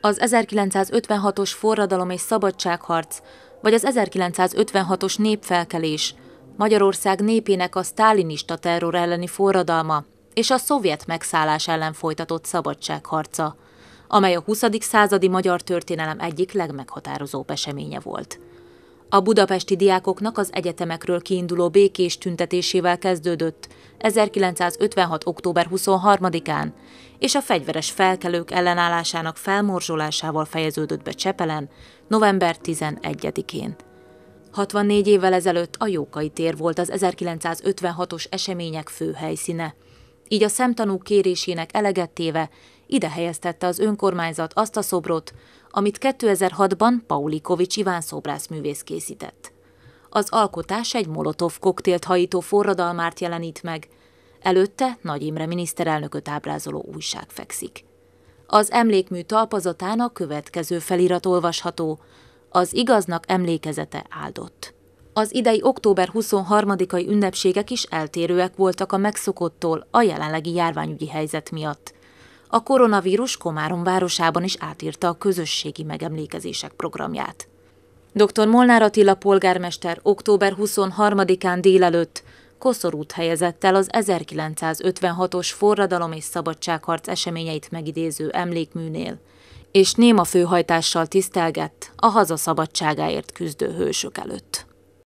az 1956-os forradalom és szabadságharc, vagy az 1956-os népfelkelés, Magyarország népének a sztálinista terror elleni forradalma és a szovjet megszállás ellen folytatott szabadságharca, amely a 20. századi magyar történelem egyik legmeghatározóbb eseménye volt. A budapesti diákoknak az egyetemekről kiinduló békés tüntetésével kezdődött 1956. október 23-án, és a fegyveres felkelők ellenállásának felmorzsolásával fejeződött be Csepelen november 11-én. 64 évvel ezelőtt a Jókai tér volt az 1956-os események fő helyszíne így a szemtanúk kérésének eleget téve ide helyeztette az önkormányzat azt a szobrot, amit 2006-ban Paulikovics Iván szobrászművész készített. Az alkotás egy molotov koktélt hajító forradalmárt jelenít meg, előtte Nagy Imre miniszterelnököt ábrázoló újság fekszik. Az emlékmű talpazatán a következő felirat olvasható, az igaznak emlékezete áldott. Az idei október 23-ai ünnepségek is eltérőek voltak a megszokottól a jelenlegi járványügyi helyzet miatt. A koronavírus Komárom városában is átírta a közösségi megemlékezések programját. Dr. Molnár Attila polgármester október 23-án délelőtt koszorút helyezett el az 1956-os forradalom és szabadságharc eseményeit megidéző emlékműnél, és néma főhajtással tisztelgett a haza szabadságáért küzdő hősök előtt.